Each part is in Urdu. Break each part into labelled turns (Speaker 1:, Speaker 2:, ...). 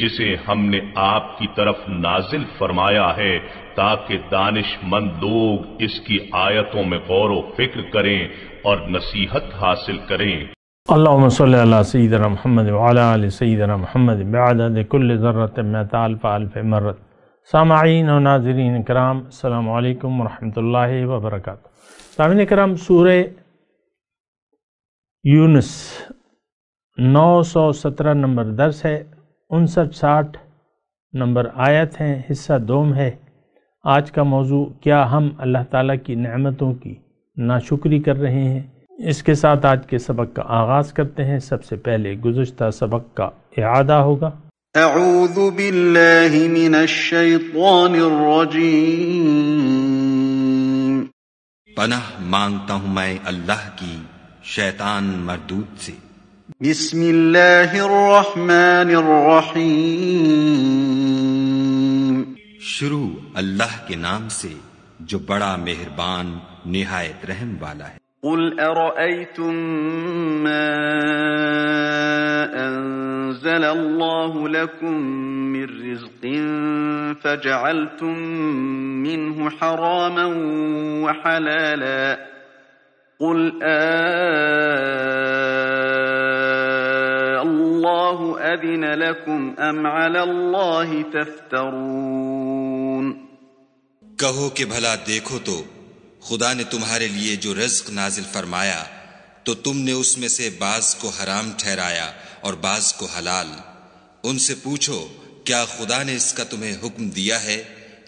Speaker 1: جسے ہم نے آپ کی طرف نازل فرمایا ہے تاکہ دانش مند لوگ اس کی آیتوں میں غور و فکر کریں اور نصیحت حاصل کریں
Speaker 2: اللہم صلی اللہ سیدنا محمد وعلا علی سیدنا محمد بعدد کل ذرت مہت الف الف مرت سامعین و ناظرین کرام السلام علیکم ورحمت اللہ وبرکاتہ سامعین کرام سورہ یونس نو سو سترہ نمبر درس ہے انسٹھ ساٹھ نمبر آیت ہیں حصہ دوم ہے آج کا موضوع کیا ہم اللہ تعالیٰ کی نعمتوں کی ناشکری کر رہے ہیں اس کے ساتھ آج کے سبق کا آغاز کرتے ہیں سب سے پہلے گزشتہ سبق کا اعادہ ہوگا
Speaker 3: اعوذ باللہ من الشیطان الرجیم
Speaker 1: پناہ مانگتا ہوں میں اللہ کی شیطان مردود سے
Speaker 3: بسم الله الرحمن الرحيم شروع
Speaker 1: الله کے نام سے جو بڑا مہربان نہایت رحم والا ہے
Speaker 3: قل أرأيتم ما أنزل الله لكم من رزق فجعلتم منه حراما وحلالا قل الله الله أذن لكم أم على تفترون
Speaker 1: کہو کہ بھلا دیکھو تو خدا نے تمہارے لیے جو رزق نازل فرمایا تو تم نے اس میں سے بعض کو حرام ٹھہرایا اور بعض کو حلال ان سے پوچھو کیا خدا نے اس کا تمہیں حکم دیا ہے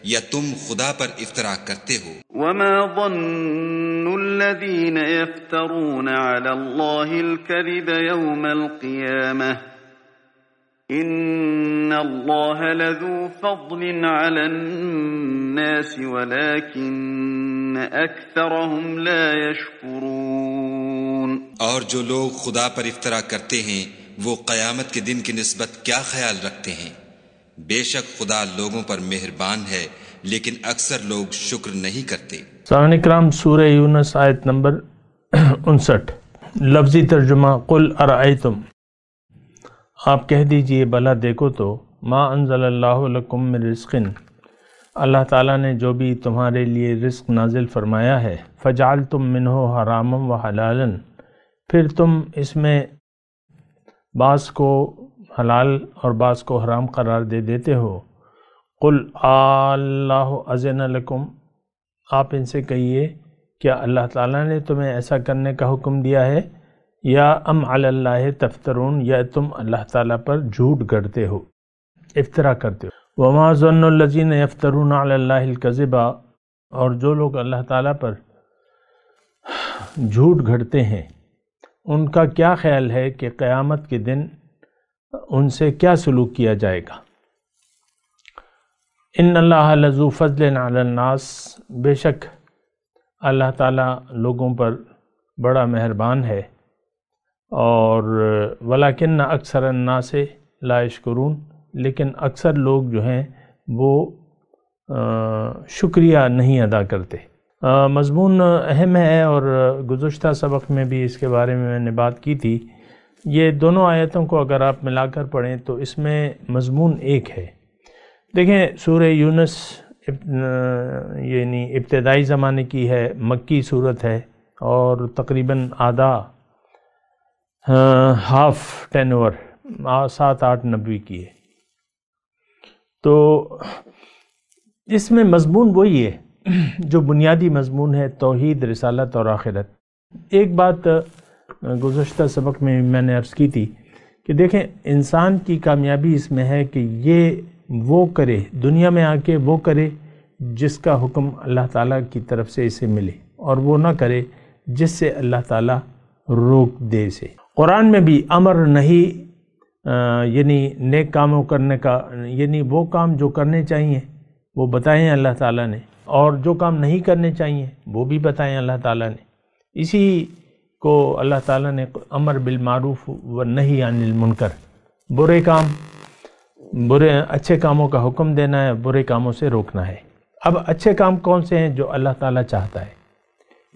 Speaker 1: یا تم خدا پر افترا کرتے ہو
Speaker 3: وما ظن الذين يفترون على الله الكذب يوم القيامه ان الله لذو فضل على الناس ولكن اكثرهم لا يشكرون اور جو لوگ خدا پر افترا
Speaker 1: کرتے ہیں وہ قیامت کے دن کی نسبت کیا خیال رکھتے ہیں بے شک خدا لوگوں پر مہربان ہے لیکن اکثر لوگ شکر نہیں کرتے
Speaker 2: سامنے کرام سورہ یونس آیت نمبر انسٹھ لفظی ترجمہ قل ارائیتم آپ کہہ دیجئے بھلا دیکھو تو ما انزل اللہ لکم من رزق اللہ تعالیٰ نے جو بھی تمہارے لیے رزق نازل فرمایا ہے فجال تم منہو حرام و حلالن پھر تم اس میں بعض کو حلال اور بعض کو حرام قرار دے دیتے ہو قل اللہ ازن لکم آپ ان سے کہیے کیا اللہ تعالیٰ نے تمہیں ایسا کرنے کا حکم دیا ہے یا ام اللہ تفترون یا تم اللہ تعالیٰ پر جھوٹ گڑتے ہو افطرا کرتے ہو وما وماضن الزین علی اللہ القذبہ اور جو لوگ اللہ تعالیٰ پر جھوٹ گھڑتے ہیں ان کا کیا خیال ہے کہ قیامت کے دن ان سے کیا سلوک کیا جائے گا ان اللہ لذو فضل علی الناس بے شک اللہ تعالیٰ لوگوں پر بڑا مہربان ہے اور ولاکن اکثر الناس لا کرون لیکن اکثر لوگ جو ہیں وہ شکریہ نہیں ادا کرتے مضمون اہم ہے اور گزشتہ سبق میں بھی اس کے بارے میں میں نے بات کی تھی یہ دونوں آیتوں کو اگر آپ ملا کر پڑھیں تو اس میں مضمون ایک ہے دیکھیں سورہ یونس یعنی ابتدائی زمانے کی ہے مکی صورت ہے اور تقریباً آدھا ہاف ٹین اوور سات آٹھ نبوی کی ہے تو اس میں مضمون وہی ہے جو بنیادی مضمون ہے توحید رسالت اور آخرت ایک بات گزشتہ سبق میں میں نے عرض کی تھی کہ دیکھیں انسان کی کامیابی اس میں ہے کہ یہ وہ کرے دنیا میں آ کے وہ کرے جس کا حکم اللہ تعالیٰ کی طرف سے اسے ملے اور وہ نہ کرے جس سے اللہ تعالیٰ روک دے اسے قرآن میں بھی امر نہیں یعنی نیک کاموں کرنے کا یعنی وہ کام جو کرنے چاہیے وہ بتائیں اللہ تعالیٰ نے اور جو کام نہیں کرنے چاہیے وہ بھی بتائیں اللہ تعالیٰ نے اسی کو اللہ تعالیٰ نے امر بالمعروف و نہیں المنکر برے کام برے اچھے کاموں کا حکم دینا ہے برے کاموں سے روکنا ہے اب اچھے کام کون سے ہیں جو اللہ تعالیٰ چاہتا ہے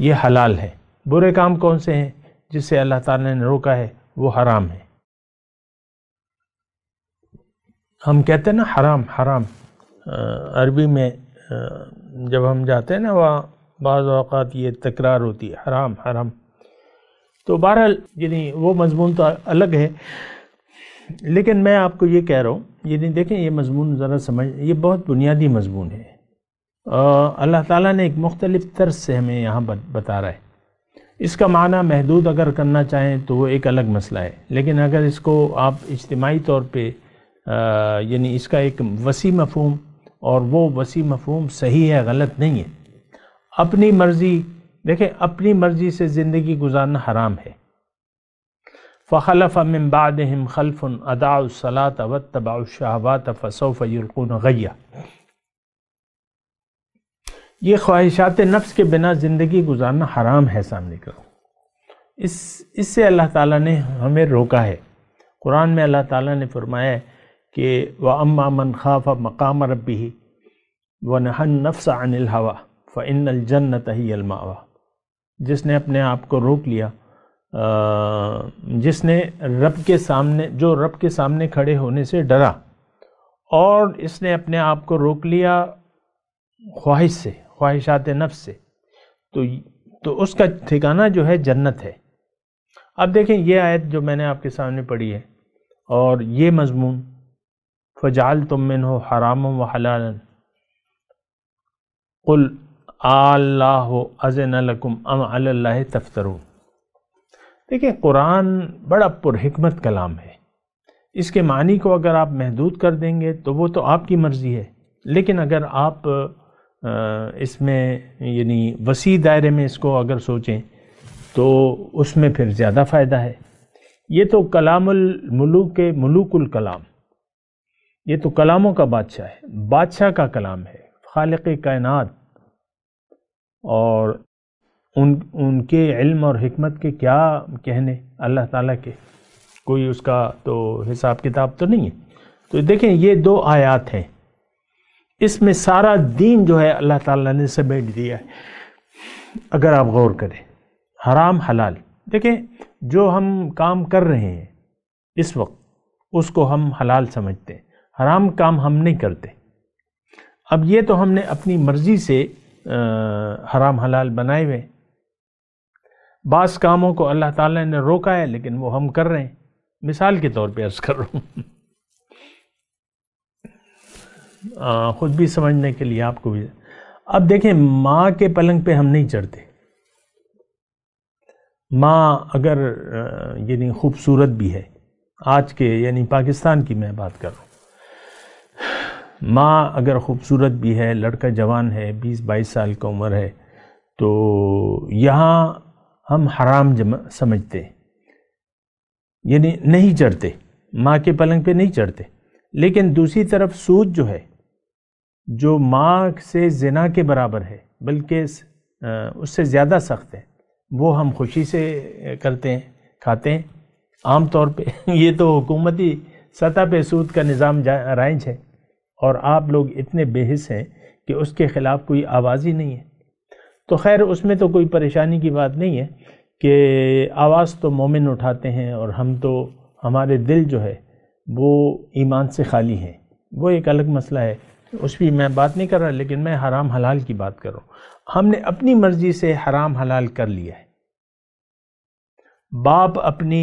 Speaker 2: یہ حلال ہے برے کام کون سے ہیں جس سے اللہ تعالیٰ نے روکا ہے وہ حرام ہے ہم کہتے ہیں نا حرام حرام عربی میں جب ہم جاتے ہیں نا وہاں بعض اوقات یہ تکرار ہوتی ہے حرام حرام تو بہرحال یعنی وہ مضمون تو الگ ہے لیکن میں آپ کو یہ کہہ رہا ہوں یعنی دیکھیں یہ مضمون ذرا سمجھ یہ بہت بنیادی مضمون ہے اللہ تعالیٰ نے ایک مختلف طرز سے ہمیں یہاں بتا رہا ہے اس کا معنی محدود اگر کرنا چاہیں تو وہ ایک الگ مسئلہ ہے لیکن اگر اس کو آپ اجتماعی طور پہ یعنی اس کا ایک وسیع مفہوم اور وہ وسیع مفہوم صحیح ہے غلط نہیں ہے اپنی مرضی دیکھیں اپنی مرضی سے زندگی گزارنا حرام ہے فلف امباد خلفن اداء صلاۃ وباء شاہوا تفصرقن غیا یہ خواہشات نفس کے بنا زندگی گزارنا حرام ہے سامنے کرو اس سے اللہ تعالیٰ نے ہمیں روکا ہے قرآن میں اللہ تعالیٰ نے فرمایا ہے کہ وہ مَنْ خَافَ مَقَامَ رَبِّهِ وَنَحَنْ نَفْسَ عَنِ الْحَوَى فَإِنَّ الْجَنَّةَ هِيَ فن الجنت ہی جس نے اپنے آپ کو روک لیا جس نے رب کے سامنے جو رب کے سامنے کھڑے ہونے سے ڈرا اور اس نے اپنے آپ کو روک لیا خواہش سے خواہشات نفس سے تو تو اس کا ٹھکانہ جو ہے جنت ہے اب دیکھیں یہ آیت جو میں نے آپ کے سامنے پڑھی ہے اور یہ مضمون فجال من ہو حرام و حلال قل ازن لکم ام اللہ تفترون دیکھیں قرآن بڑا پر حکمت کلام ہے اس کے معنی کو اگر آپ محدود کر دیں گے تو وہ تو آپ کی مرضی ہے لیکن اگر آپ اس میں یعنی وسیع دائرے میں اس کو اگر سوچیں تو اس میں پھر زیادہ فائدہ ہے یہ تو کلام الملوک کے ملوک الکلام یہ تو کلاموں کا بادشاہ ہے بادشاہ کا کلام ہے خالق کائنات اور ان ان کے علم اور حکمت کے کیا کہنے اللہ تعالیٰ کے کوئی اس کا تو حساب کتاب تو نہیں ہے تو دیکھیں یہ دو آیات ہیں اس میں سارا دین جو ہے اللہ تعالیٰ نے سمیٹ دیا ہے اگر آپ غور کریں حرام حلال دیکھیں جو ہم کام کر رہے ہیں اس وقت اس کو ہم حلال سمجھتے ہیں حرام کام ہم نہیں کرتے اب یہ تو ہم نے اپنی مرضی سے حرام حلال بنائے ہوئے بعض کاموں کو اللہ تعالیٰ نے روکا ہے لیکن وہ ہم کر رہے ہیں مثال کے طور پہ عرض کر رہا ہوں خود بھی سمجھنے کے لیے آپ کو بھی اب دیکھیں ماں کے پلنگ پہ ہم نہیں چڑھتے ماں اگر یعنی خوبصورت بھی ہے آج کے یعنی پاکستان کی میں بات کر رہا ہوں ماں اگر خوبصورت بھی ہے لڑکا جوان ہے بیس بائیس سال کا عمر ہے تو یہاں ہم حرام سمجھتے یعنی نہیں چڑھتے ماں کے پلنگ پہ نہیں چڑھتے لیکن دوسری طرف سود جو ہے جو ماں سے زنا کے برابر ہے بلکہ اس سے زیادہ سخت ہے وہ ہم خوشی سے کرتے ہیں کھاتے ہیں عام طور پہ یہ تو حکومتی سطح پہ سود کا نظام رائنج ہے اور آپ لوگ اتنے بے حص ہیں کہ اس کے خلاف کوئی آواز ہی نہیں ہے تو خیر اس میں تو کوئی پریشانی کی بات نہیں ہے کہ آواز تو مومن اٹھاتے ہیں اور ہم تو ہمارے دل جو ہے وہ ایمان سے خالی ہیں وہ ایک الگ مسئلہ ہے اس بھی میں بات نہیں کر رہا لیکن میں حرام حلال کی بات کر رہا ہوں ہم نے اپنی مرضی سے حرام حلال کر لیا ہے باپ اپنی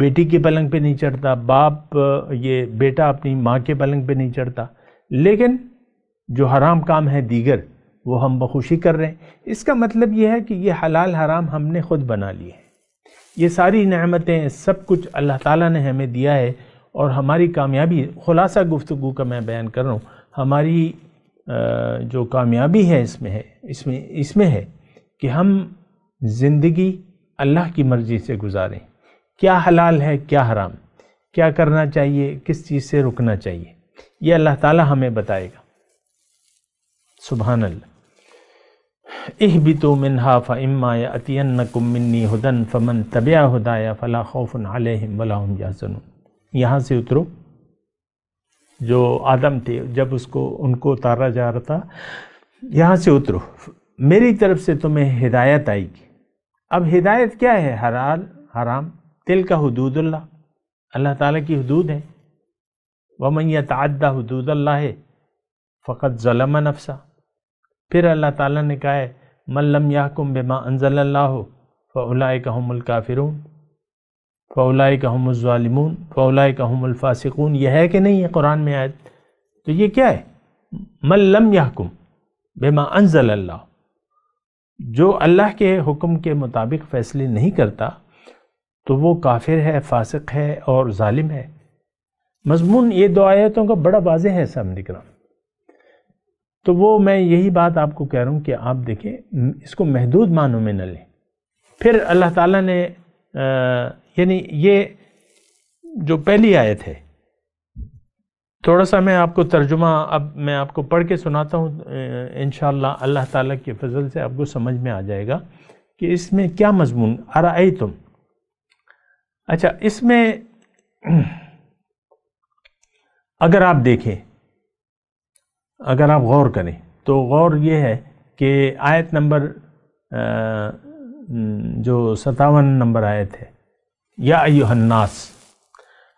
Speaker 2: بیٹی کے پلنگ پہ نہیں چڑھتا باپ یہ بیٹا اپنی ماں کے پلنگ پہ نہیں چڑھتا لیکن جو حرام کام ہے دیگر وہ ہم بخوشی کر رہے ہیں اس کا مطلب یہ ہے کہ یہ حلال حرام ہم نے خود بنا لی ہے یہ ساری نعمتیں سب کچھ اللہ تعالیٰ نے ہمیں دیا ہے اور ہماری کامیابی خلاصہ گفتگو کا میں بیان کر رہا ہوں ہماری جو کامیابی ہے اس میں ہے اس میں اس میں ہے کہ ہم زندگی اللہ کی مرضی سے گزاریں کیا حلال ہے کیا حرام کیا کرنا چاہیے کس چیز سے رکنا چاہیے یہ اللہ تعالیٰ ہمیں بتائے گا سبحان اللہ مِنْهَا فَإِمَّا يَأْتِيَنَّكُمْ مِنِّي کمنی فَمَنْ فمن طبیا فَلَا خَوْفٌ عَلَيْهِمْ وَلَا هُمْ جاسنم یہاں سے اترو جو آدم تھے جب اس کو ان کو اتارا جا رہا تھا یہاں سے اترو میری طرف سے تمہیں ہدایت آئے گی اب ہدایت کیا ہے حرال حرام تل کا حدود اللہ اللہ تعالیٰ کی حدود ہے يَتَعَدَّ تعدہ حدود فَقَدْ فقط ظلم پھر اللہ تعالیٰ نے کہا ہے مَنْ لَمْ يَحْكُمْ بِمَا اللہ اللَّهُ کام هُمُ الْكَافِرُونَ فولاء هُمُ الظَّالِمُونَ فولاء هُمُ الْفَاسِقُونَ یہ ہے کہ نہیں قرآن میں آیت تو یہ کیا ہے ملم يَحْكُمْ بما أَنزَلَ اللَّهُ جو اللہ کے حکم کے مطابق فیصلے نہیں کرتا تو وہ کافر ہے فاسق ہے اور ظالم ہے مضمون یہ دو آیتوں کا بڑا واضح ہے سامنے کرام تو وہ میں یہی بات آپ کو کہہ رہا ہوں کہ آپ دیکھیں اس کو محدود معنوں میں نہ لیں پھر اللہ تعالیٰ نے یعنی یہ جو پہلی آیت ہے تھوڑا سا میں آپ کو ترجمہ اب میں آپ کو پڑھ کے سناتا ہوں انشاءاللہ اللہ تعالیٰ کے فضل سے آپ کو سمجھ میں آ جائے گا کہ اس میں کیا مضمون ارآ تم اچھا اس میں اگر آپ دیکھیں اگر آپ غور کریں تو غور یہ ہے کہ آیت نمبر جو ستاون نمبر آیت ہے یا ایوہ الناس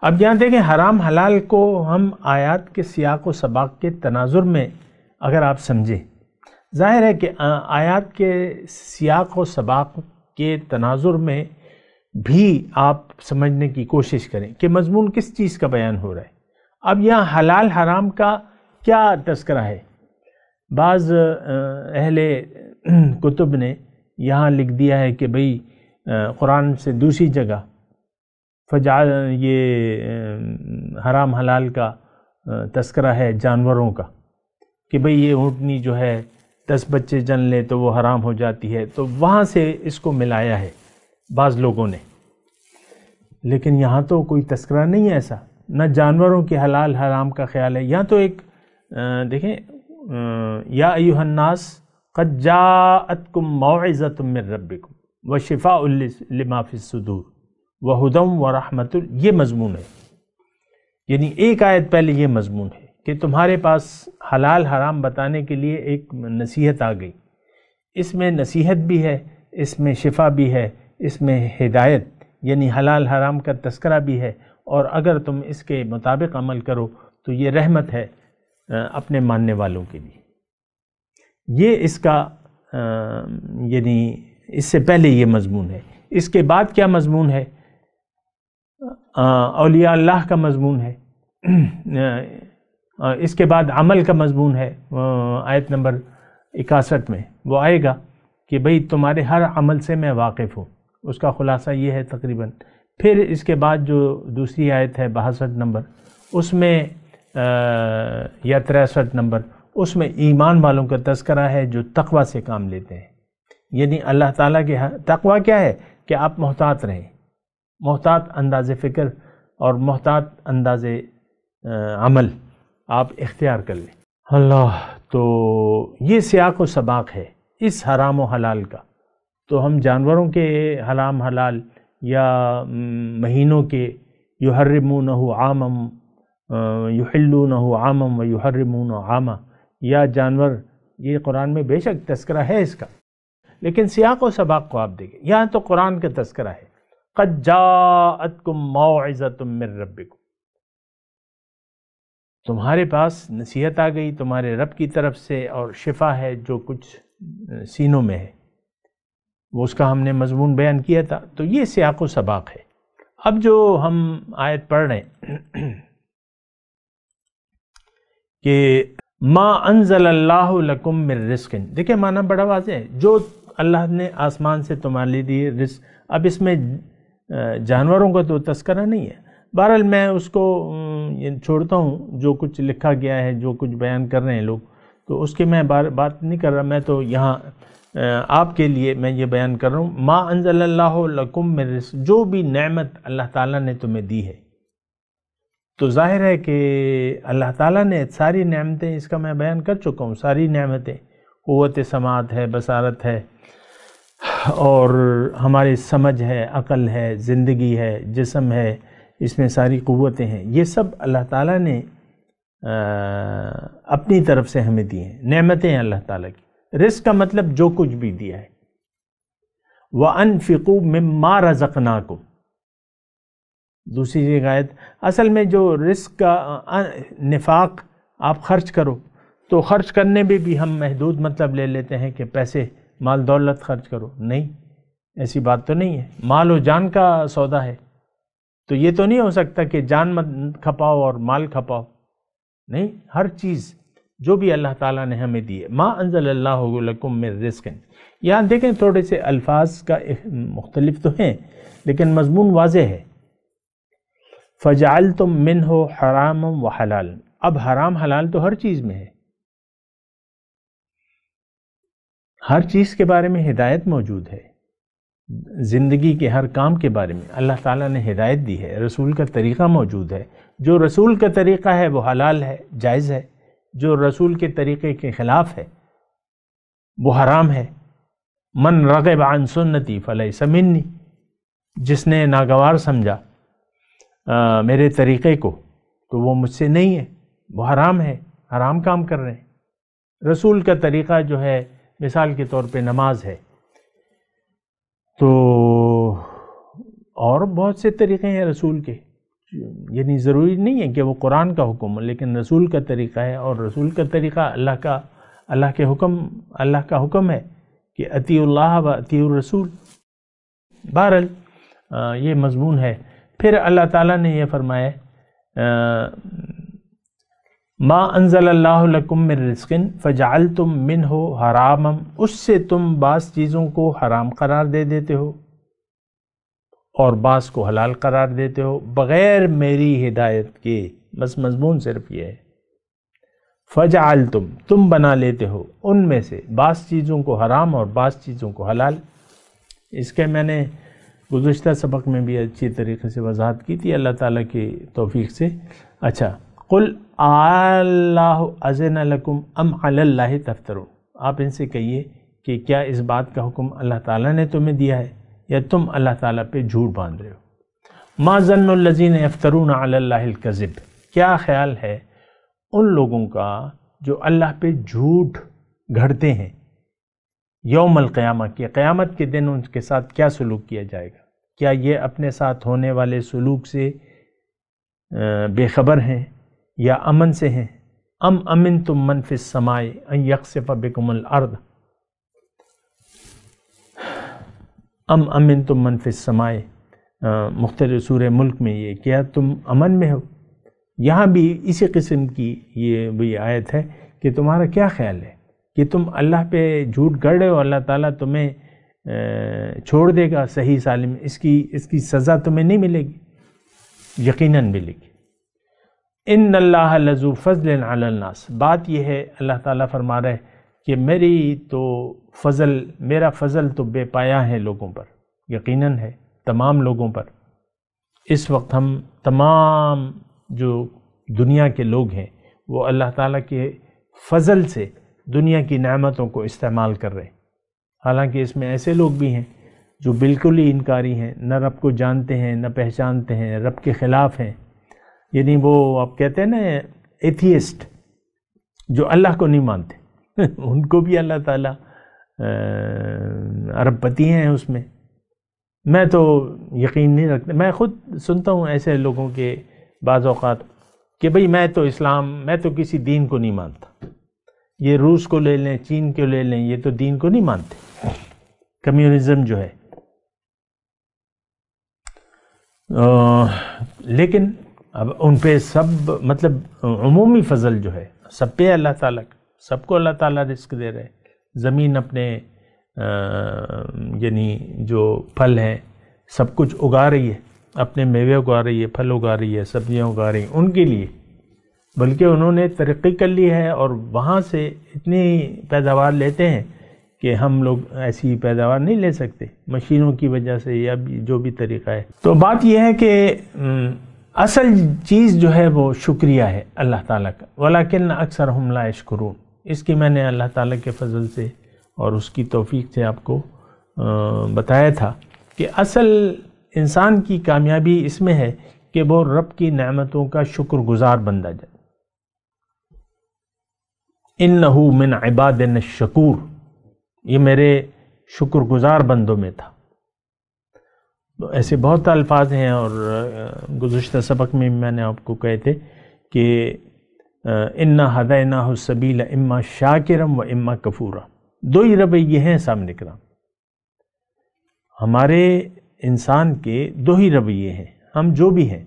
Speaker 2: اب یہاں دیکھیں حرام حلال کو ہم آیات کے سیاق و سباق کے تناظر میں اگر آپ سمجھیں ظاہر ہے کہ آیات کے سیاق و سباق کے تناظر میں بھی آپ سمجھنے کی کوشش کریں کہ مضمون کس چیز کا بیان ہو رہا ہے اب یہاں حلال حرام کا کیا تذکرہ ہے بعض اہل کتب نے یہاں لکھ دیا ہے کہ بھئی قرآن سے دوسری جگہ فجا یہ حرام حلال کا تذکرہ ہے جانوروں کا کہ بھئی یہ اونٹنی جو ہے دس بچے جن لے تو وہ حرام ہو جاتی ہے تو وہاں سے اس کو ملایا ہے بعض لوگوں نے لیکن یہاں تو کوئی تذکرہ نہیں ہے ایسا نہ جانوروں کی حلال حرام کا خیال ہے یہاں تو ایک دیکھیں یا ایوہ الناس قد جاءتکم موعظت من ربکم و شفاء لما فی الصدور و حدم و رحمت یہ مضمون ہے یعنی ایک آیت پہلے یہ مضمون ہے کہ تمہارے پاس حلال حرام بتانے کے لیے ایک نصیحت آ گئی اس میں نصیحت بھی ہے اس میں شفا بھی ہے اس میں ہدایت یعنی حلال حرام کا تذکرہ بھی ہے اور اگر تم اس کے مطابق عمل کرو تو یہ رحمت ہے اپنے ماننے والوں کے لیے یہ اس کا یعنی اس سے پہلے یہ مضمون ہے اس کے بعد کیا مضمون ہے اولیاء اللہ کا مضمون ہے اس کے بعد عمل کا مضمون ہے آیت نمبر اکاسٹھ میں وہ آئے گا کہ بھئی تمہارے ہر عمل سے میں واقف ہوں اس کا خلاصہ یہ ہے تقریباً پھر اس کے بعد جو دوسری آیت ہے باسٹھ نمبر اس میں یا تریسٹھ نمبر اس میں ایمان والوں کا تذکرہ ہے جو تقوی سے کام لیتے ہیں یعنی اللہ تعالیٰ کے ہاں، تقوی کیا ہے کہ آپ محتاط رہیں محتاط انداز فکر اور محتاط انداز عمل آپ اختیار کر لیں اللہ تو یہ سیاق و سباق ہے اس حرام و حلال کا تو ہم جانوروں کے حلام حلال یا مہینوں کے یو حرم نہ عامم یو ہلو نہ و یو عاما یا جانور یہ قرآن میں بے شک تذکرہ ہے اس کا لیکن سیاق و سباق کو آپ دیکھیں یہاں تو قرآن کا تذکرہ ہے قجاعت کم ما من ربکم تمہارے پاس نصیحت آ گئی تمہارے رب کی طرف سے اور شفا ہے جو کچھ سینوں میں ہے وہ اس کا ہم نے مضمون بیان کیا تھا تو یہ سیاق و سباق ہے اب جو ہم آیت پڑھ رہے ہیں کہ ما انزل اللہ لکم من رزق دیکھیں معنی بڑا واضح ہے جو اللہ نے آسمان سے تمہاری دیے رزق اب اس میں جانوروں کا تو تذکرہ نہیں ہے بہرحال میں اس کو چھوڑتا ہوں جو کچھ لکھا گیا ہے جو کچھ بیان کر رہے ہیں لوگ تو اس کے میں بات نہیں کر رہا میں تو یہاں آپ کے لیے میں یہ بیان کر رہا ہوں انزل اللہ لکم من رس جو بھی نعمت اللہ تعالیٰ نے تمہیں دی ہے تو ظاہر ہے کہ اللہ تعالیٰ نے ساری نعمتیں اس کا میں بیان کر چکا ہوں ساری نعمتیں قوت سماعت ہے بصارت ہے اور ہمارے سمجھ ہے عقل ہے زندگی ہے جسم ہے اس میں ساری قوتیں ہیں یہ سب اللہ تعالیٰ نے اپنی طرف سے ہمیں دی ہیں نعمتیں ہیں اللہ تعالیٰ کی رزق کا مطلب جو کچھ بھی دیا ہے وہ مِمَّا میں دوسری ازکناکوں دوسری اصل میں جو رزق کا نفاق آپ خرچ کرو تو خرچ کرنے میں بھی ہم محدود مطلب لے لیتے ہیں کہ پیسے مال دولت خرچ کرو نہیں ایسی بات تو نہیں ہے مال و جان کا سودا ہے تو یہ تو نہیں ہو سکتا کہ جان کھپاؤ اور مال کھپاؤ نہیں ہر چیز جو بھی اللہ تعالیٰ نے ہمیں دیے ما انزل اللہ یہاں دیکھیں تھوڑے سے الفاظ کا مختلف تو ہیں لیکن مضمون واضح ہے فجال تم حَرَامًا وَحَلَالًا حرام و اب حرام حلال تو ہر چیز میں ہے ہر چیز کے بارے میں ہدایت موجود ہے زندگی کے ہر کام کے بارے میں اللہ تعالیٰ نے ہدایت دی ہے رسول کا طریقہ موجود ہے جو رسول کا طریقہ ہے وہ حلال ہے جائز ہے جو رسول کے طریقے کے خلاف ہے وہ حرام ہے من رغب عن سنتی فلحِ سمنی جس نے ناگوار سمجھا میرے طریقے کو تو وہ مجھ سے نہیں ہے وہ حرام ہے حرام کام کر رہے ہیں رسول کا طریقہ جو ہے مثال کے طور پہ نماز ہے تو اور بہت سے طریقے ہیں رسول کے یعنی ضروری نہیں ہے کہ وہ قرآن کا حکم ہے لیکن رسول کا طریقہ ہے اور رسول کا طریقہ اللہ کا اللہ کے حکم اللہ کا حکم ہے کہ عطی اللہ و عطی الرسول بہرحال یہ مضمون ہے پھر اللہ تعالیٰ نے یہ فرمایا ما انزل اللہ لکم من تم فجعلتم منہ حرامم اس سے تم بعض چیزوں کو حرام قرار دے دیتے ہو اور بعض کو حلال قرار دیتے ہو بغیر میری ہدایت کے بس مضمون صرف یہ ہے فجعل تم تم بنا لیتے ہو ان میں سے بعض چیزوں کو حرام اور بعض چیزوں کو حلال اس کے میں نے گزشتہ سبق میں بھی اچھی طریقے سے وضاحت کی تھی اللہ تعالیٰ کی توفیق سے اچھا قل قلآ ازن ام اللہ تفترو آپ ان سے کہیے کہ کیا اس بات کا حکم اللہ تعالیٰ نے تمہیں دیا ہے یا تم اللہ تعالیٰ پہ جھوٹ باندھ رہے ہو ما ظن الزین افترون اللہ القذب کیا خیال ہے ان لوگوں کا جو اللہ پہ جھوٹ گھڑتے ہیں یوم القیامہ کی قیامت کے دن ان کے ساتھ کیا سلوک کیا جائے گا کیا یہ اپنے ساتھ ہونے والے سلوک سے بے خبر ہیں یا امن سے ہیں ام امن تم منف سمائے یکس بکم الارض ام امن تم منف سمائے مختلف سور ملک میں یہ کیا تم امن میں ہو یہاں بھی اسی قسم کی یہ بھی آیت ہے کہ تمہارا کیا خیال ہے کہ تم اللہ پہ جھوٹ گڑ رہے ہو اللہ تعالیٰ تمہیں چھوڑ دے گا صحیح سالم اس کی اس کی سزا تمہیں نہیں ملے گی یقیناً ملے گی ان اللہ لذو فضل علی الناس بات یہ ہے اللہ تعالیٰ فرما رہے کہ میری تو فضل میرا فضل تو بے پایا ہے لوگوں پر یقیناً ہے تمام لوگوں پر اس وقت ہم تمام جو دنیا کے لوگ ہیں وہ اللہ تعالیٰ کے فضل سے دنیا کی نعمتوں کو استعمال کر رہے ہیں حالانکہ اس میں ایسے لوگ بھی ہیں جو بالکل ہی انکاری ہیں نہ رب کو جانتے ہیں نہ پہچانتے ہیں رب کے خلاف ہیں یعنی وہ آپ کہتے ہیں نا ایتھیسٹ جو اللہ کو نہیں مانتے ان کو بھی اللہ تعالیٰ ارب پتی ہیں اس میں میں تو یقین نہیں رکھتا میں خود سنتا ہوں ایسے لوگوں کے بعض اوقات کہ بھئی میں تو اسلام میں تو کسی دین کو نہیں مانتا یہ روس کو لے لیں چین کو لے لیں یہ تو دین کو نہیں مانتے کمیونزم جو ہے لیکن اب ان پہ سب مطلب عمومی فضل جو ہے سب پہ اللہ تعالیٰ سب کو اللہ تعالیٰ رسک دے رہے زمین اپنے یعنی جو پھل ہیں سب کچھ اگا رہی ہے اپنے میوے اگا رہی ہے پھل اگا رہی ہے سبزیاں اگا رہی ہیں ان کے لیے بلکہ انہوں نے ترقی کر لی ہے اور وہاں سے اتنی پیداوار لیتے ہیں کہ ہم لوگ ایسی پیداوار نہیں لے سکتے مشینوں کی وجہ سے یا جو بھی طریقہ ہے تو بات یہ ہے کہ اصل چیز جو ہے وہ شکریہ ہے اللہ تعالیٰ کا ولاکن اکثر ہم لا قرون اس کی میں نے اللہ تعالیٰ کے فضل سے اور اس کی توفیق سے آپ کو بتایا تھا کہ اصل انسان کی کامیابی اس میں ہے کہ وہ رب کی نعمتوں کا شکر گزار بندہ جائے انہو من عباد الشکور یہ میرے شکر گزار بندوں میں تھا ایسے بہت الفاظ ہیں اور گزشتہ سبق میں میں نے آپ کو کہے تھے کہ انا ہد ناح اما شاکرم و اما کفورا دو ہی رویے ہیں سامنے کرام ہمارے انسان کے دو ہی رویے ہیں ہم جو بھی ہیں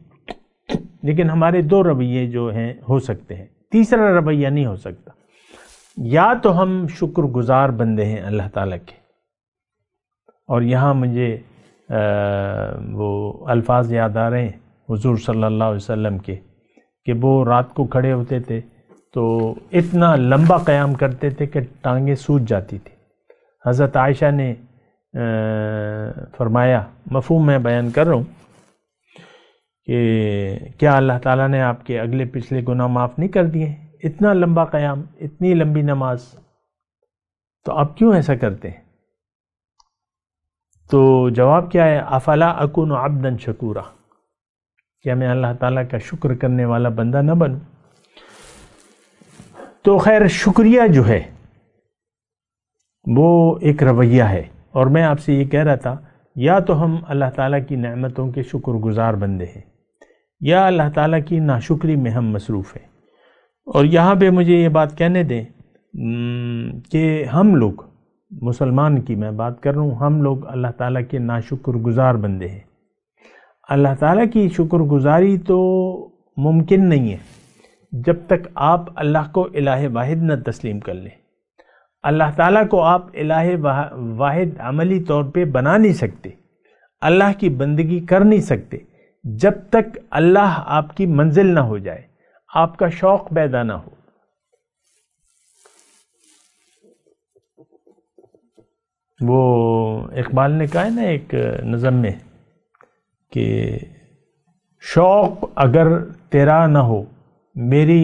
Speaker 2: لیکن ہمارے دو رویے جو ہیں ہو سکتے ہیں تیسرا رویہ نہیں ہو سکتا یا تو ہم شکر گزار بندے ہیں اللہ تعالیٰ کے اور یہاں مجھے وہ الفاظ یاد آ رہے ہیں حضور صلی اللہ علیہ وسلم کے کہ وہ رات کو کھڑے ہوتے تھے تو اتنا لمبا قیام کرتے تھے کہ ٹانگیں سوج جاتی تھیں حضرت عائشہ نے فرمایا مفہوم میں بیان کر رہا ہوں کہ کیا اللہ تعالیٰ نے آپ کے اگلے پچھلے گناہ معاف نہیں کر دیے اتنا لمبا قیام اتنی لمبی نماز تو آپ کیوں ایسا کرتے ہیں تو جواب کیا ہے افلا اکن عبدا آبدن شکورا کہ میں اللہ تعالیٰ کا شکر کرنے والا بندہ نہ بنوں تو خیر شکریہ جو ہے وہ ایک رویہ ہے اور میں آپ سے یہ کہہ رہا تھا یا تو ہم اللہ تعالیٰ کی نعمتوں کے شکر گزار بندے ہیں یا اللہ تعالیٰ کی ناشکری میں ہم مصروف ہیں اور یہاں پہ مجھے یہ بات کہنے دیں کہ ہم لوگ مسلمان کی میں بات کر رہا ہوں ہم لوگ اللہ تعالیٰ کے ناشکر گزار بندے ہیں اللہ تعالیٰ کی شکر گزاری تو ممکن نہیں ہے جب تک آپ اللہ کو الہ واحد نہ تسلیم کر لیں اللہ تعالیٰ کو آپ الہ واحد عملی طور پہ بنا نہیں سکتے اللہ کی بندگی کر نہیں سکتے جب تک اللہ آپ کی منزل نہ ہو جائے آپ کا شوق پیدا نہ ہو وہ اقبال نے کہا ہے نا ایک نظم میں کہ شوق اگر تیرا نہ ہو میری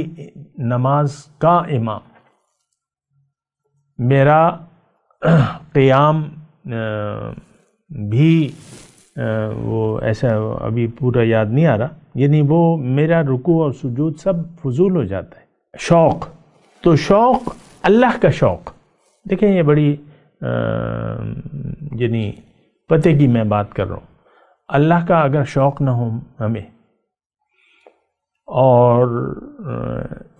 Speaker 2: نماز کا امام میرا قیام بھی وہ ایسا ابھی پورا یاد نہیں آ رہا یعنی وہ میرا رکوع اور سجود سب فضول ہو جاتا ہے شوق تو شوق اللہ کا شوق دیکھیں یہ بڑی یعنی پتے کی میں بات کر رہا ہوں اللہ کا اگر شوق نہ ہو ہمیں اور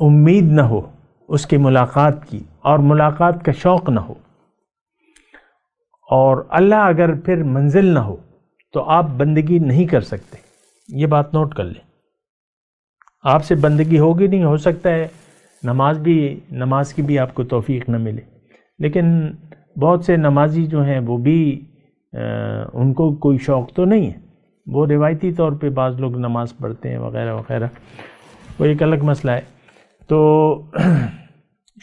Speaker 2: امید نہ ہو اس کی ملاقات کی اور ملاقات کا شوق نہ ہو اور اللہ اگر پھر منزل نہ ہو تو آپ بندگی نہیں کر سکتے یہ بات نوٹ کر لیں آپ سے بندگی ہوگی نہیں ہو سکتا ہے نماز بھی نماز کی بھی آپ کو توفیق نہ ملے لیکن بہت سے نمازی جو ہیں وہ بھی ان کو کوئی شوق تو نہیں ہے وہ روایتی طور پہ بعض لوگ نماز پڑھتے ہیں وغیرہ وغیرہ وہ ایک الگ مسئلہ ہے تو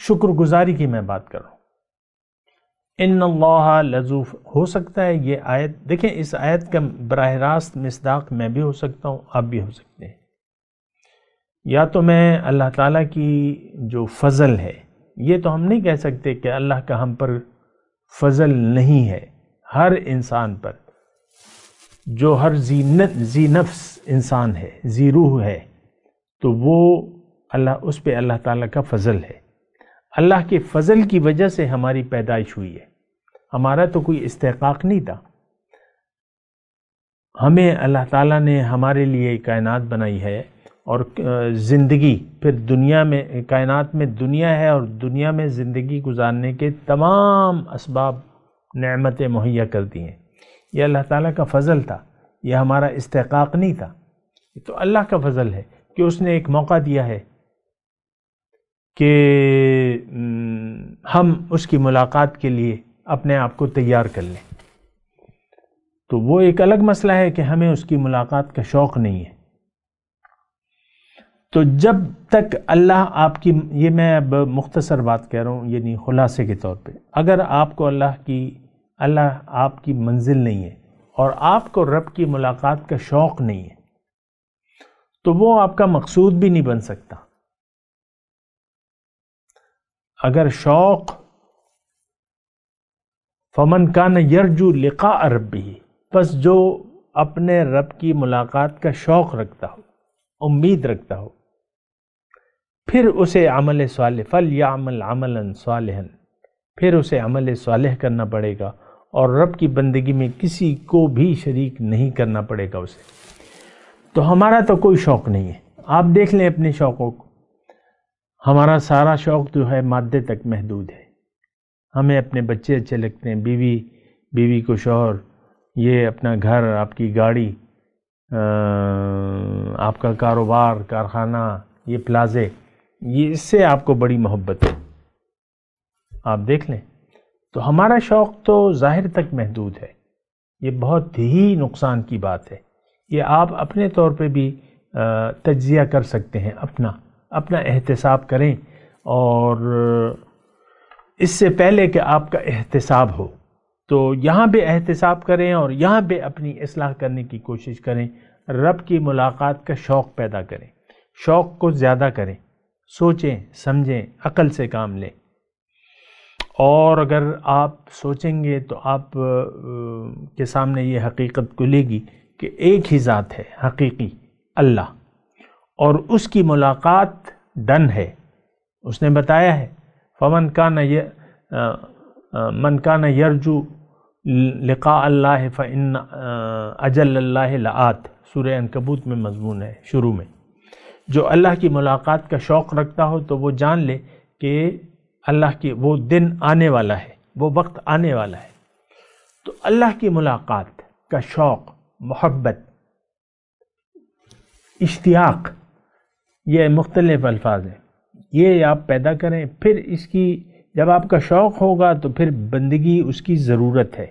Speaker 2: شکر گزاری کی میں بات کروں اللہ لذوف ہو سکتا ہے یہ آیت دیکھیں اس آیت کا براہ راست مصداق میں بھی ہو سکتا ہوں آپ بھی ہو سکتے ہیں یا تو میں اللہ تعالیٰ کی جو فضل ہے یہ تو ہم نہیں کہہ سکتے کہ اللہ کا ہم پر فضل نہیں ہے ہر انسان پر جو ہر نفس انسان ہے زی روح ہے تو وہ اللہ اس پہ اللہ تعالیٰ کا فضل ہے اللہ کے فضل کی وجہ سے ہماری پیدائش ہوئی ہے ہمارا تو کوئی استحقاق نہیں تھا ہمیں اللہ تعالیٰ نے ہمارے لیے کائنات بنائی ہے اور زندگی پھر دنیا میں کائنات میں دنیا ہے اور دنیا میں زندگی گزارنے کے تمام اسباب نعمتیں مہیا کر دی ہیں یہ اللہ تعالیٰ کا فضل تھا یہ ہمارا استحقاق نہیں تھا یہ تو اللہ کا فضل ہے کہ اس نے ایک موقع دیا ہے کہ ہم اس کی ملاقات کے لیے اپنے آپ کو تیار کر لیں تو وہ ایک الگ مسئلہ ہے کہ ہمیں اس کی ملاقات کا شوق نہیں ہے تو جب تک اللہ آپ کی یہ میں اب مختصر بات کہہ رہا ہوں یعنی خلاصے کے طور پہ اگر آپ کو اللہ کی اللہ آپ کی منزل نہیں ہے اور آپ کو رب کی ملاقات کا شوق نہیں ہے تو وہ آپ کا مقصود بھی نہیں بن سکتا اگر شوق فمن کان یرجو لقا رب بھی بس جو اپنے رب کی ملاقات کا شوق رکھتا ہو امید رکھتا ہو پھر اسے عمل صالح فل یا عمل عمل صالح پھر اسے عمل صالح کرنا پڑے گا اور رب کی بندگی میں کسی کو بھی شریک نہیں کرنا پڑے گا اسے تو ہمارا تو کوئی شوق نہیں ہے آپ دیکھ لیں اپنے شوقوں کو ہمارا سارا شوق جو ہے مادے تک محدود ہے ہمیں اپنے بچے اچھے لگتے ہیں بیوی بیوی کو شوہر یہ اپنا گھر آپ کی گاڑی آپ کا کاروبار کارخانہ یہ پلازے یہ اس سے آپ کو بڑی محبت ہے آپ دیکھ لیں تو ہمارا شوق تو ظاہر تک محدود ہے یہ بہت ہی نقصان کی بات ہے یہ آپ اپنے طور پہ بھی تجزیہ کر سکتے ہیں اپنا اپنا احتساب کریں اور اس سے پہلے کہ آپ کا احتساب ہو تو یہاں بھی احتساب کریں اور یہاں بھی اپنی اصلاح کرنے کی کوشش کریں رب کی ملاقات کا شوق پیدا کریں شوق کو زیادہ کریں سوچیں سمجھیں عقل سے کام لیں اور اگر آپ سوچیں گے تو آپ کے سامنے یہ حقیقت کو لے گی کہ ایک ہی ذات ہے حقیقی اللہ اور اس کی ملاقات ڈن ہے اس نے بتایا ہے فون قانقان یرجو لقاء اللہ فن اجل اللہ لعات سورہ انکبوت میں مضمون ہے شروع میں جو اللہ کی ملاقات کا شوق رکھتا ہو تو وہ جان لے کہ اللہ کی وہ دن آنے والا ہے وہ وقت آنے والا ہے تو اللہ کی ملاقات کا شوق محبت اشتیاق یہ مختلف الفاظ ہیں یہ آپ پیدا کریں پھر اس کی جب آپ کا شوق ہوگا تو پھر بندگی اس کی ضرورت ہے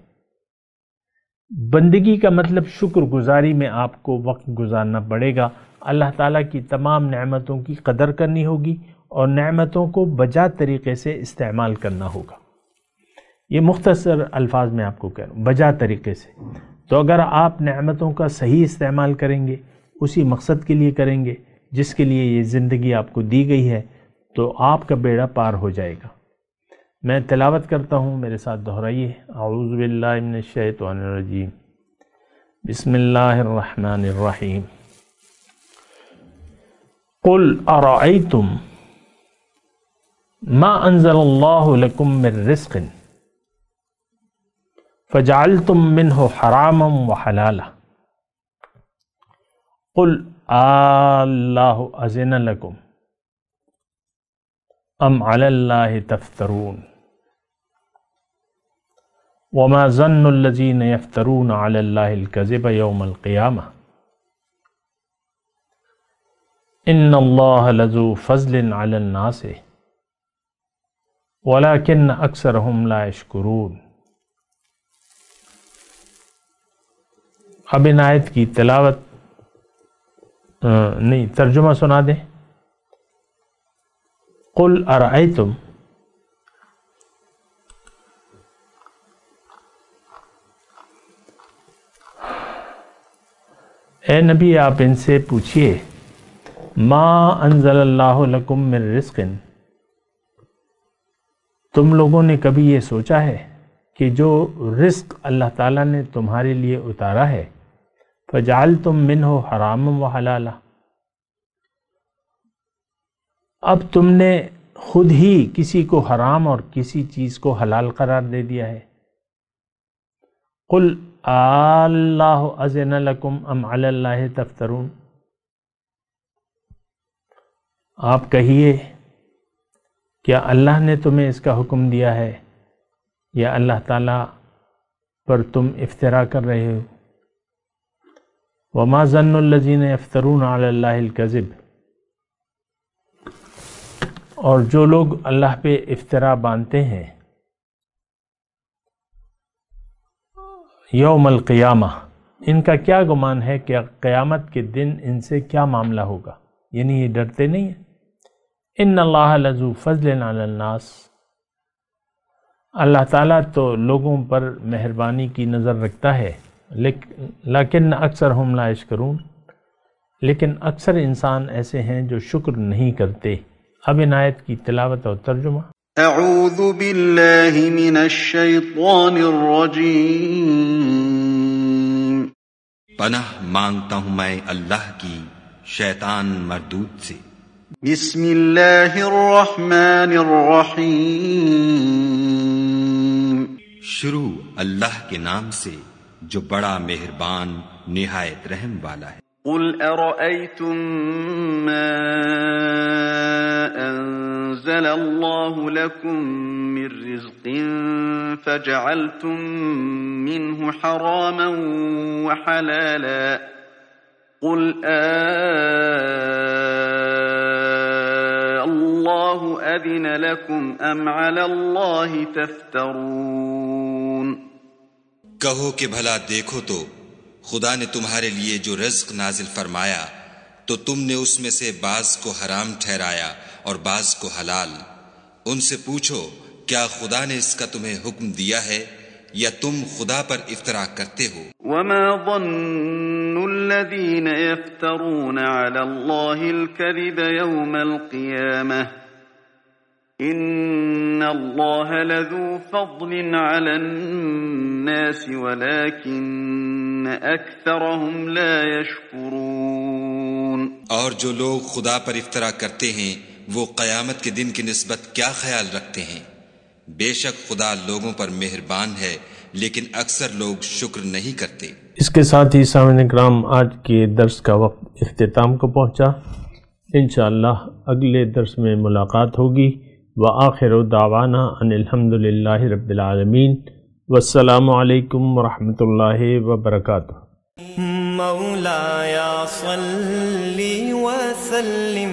Speaker 2: بندگی کا مطلب شکر گزاری میں آپ کو وقت گزارنا پڑے گا اللہ تعالیٰ کی تمام نعمتوں کی قدر کرنی ہوگی اور نعمتوں کو بجا طریقے سے استعمال کرنا ہوگا یہ مختصر الفاظ میں آپ کو کہہ رہا ہوں بجا طریقے سے تو اگر آپ نعمتوں کا صحیح استعمال کریں گے اسی مقصد کے لیے کریں گے جس کے لیے یہ زندگی آپ کو دی گئی ہے تو آپ کا بیڑا پار ہو جائے گا میں تلاوت کرتا ہوں میرے ساتھ دہرائیے اعوذ باللہ من الشیطان الرجیم بسم اللہ الرحمن الرحیم قل تم ما أنزل الله لكم من رزق فجعلتم منه حراما وحلالا قل الله أزن لكم أم على الله تفترون وما ظن الذين يفترون على الله الكذب يوم القيامة إن الله لذو فضل على الناس ولکن اکثرهم لا ہوں اب ان آیت کی تلاوت نہیں ترجمہ سنا دیں قل ارائیتم اے نبی آپ ان سے پوچھئے ما انزل اللہ لکم من رزقن تم لوگوں نے کبھی یہ سوچا ہے کہ جو رزق اللہ تعالیٰ نے تمہارے لیے اتارا ہے فجال تم من ہو حرام و حلالہ اب تم نے خود ہی کسی کو حرام اور کسی چیز کو حلال قرار دے دیا ہے قل اللہ ازن لکم ام اللہ تفترون آپ کہیے کیا اللہ نے تمہیں اس کا حکم دیا ہے یا اللہ تعالیٰ پر تم افترا کر رہے ہو وما ضن الزین افترون علی اللہ اور جو لوگ اللہ پہ افطرا باندھتے ہیں یوم القیامہ ان کا کیا گمان ہے کہ قیامت کے دن ان سے کیا معاملہ ہوگا یعنی یہ ڈرتے نہیں ہیں ان اللہ فضل الناس اللہ تعالیٰ تو لوگوں پر مہربانی کی نظر رکھتا ہے لیکن اکثر ہم لائش کروں لیکن اکثر انسان ایسے ہیں جو شکر نہیں کرتے اب عنایت کی تلاوت اور ترجمہ
Speaker 3: اعوذ باللہ من الشیطان الرجیم
Speaker 1: پناہ مانگتا ہوں میں اللہ کی شیطان مردود سے
Speaker 3: بسم الله الرحمن الرحيم شروع الله کے نام سے
Speaker 1: جو بڑا مہربان نہایت رحم والا ہے
Speaker 3: قل أرأيتم ما أنزل الله لكم من رزق فجعلتم منه حراما وحلالا قل الله الله أذن لكم أم على تفترون کہو
Speaker 1: کہ بھلا دیکھو تو خدا نے تمہارے لیے جو رزق نازل فرمایا تو تم نے اس میں سے بعض کو حرام ٹھہرایا اور بعض کو حلال ان سے پوچھو کیا خدا نے اس کا تمہیں حکم دیا ہے یا تم خدا پر افطرا کرتے
Speaker 3: ہو وما ظن الذين يفترون على الله الكذب يوم القيامة إن الله لذو فضل على الناس ولكن أكثرهم لا يشكرون
Speaker 1: اور جو لوگ خدا پر افترا کرتے ہیں وہ قیامت کے دن کی نسبت کیا خیال رکھتے ہیں بے شک خدا لوگوں پر مہربان ہے لیکن اکثر لوگ شکر نہیں کرتے
Speaker 2: اس کے ساتھ ہی سامعین اکرام آج کے درس کا وقت اختتام کو پہنچا انشاءاللہ اگلے درس میں ملاقات ہوگی وآخر دعوانا ان الحمدللہ رب العالمین والسلام علیکم ورحمۃ اللہ وبرکاتہ صلی وسلم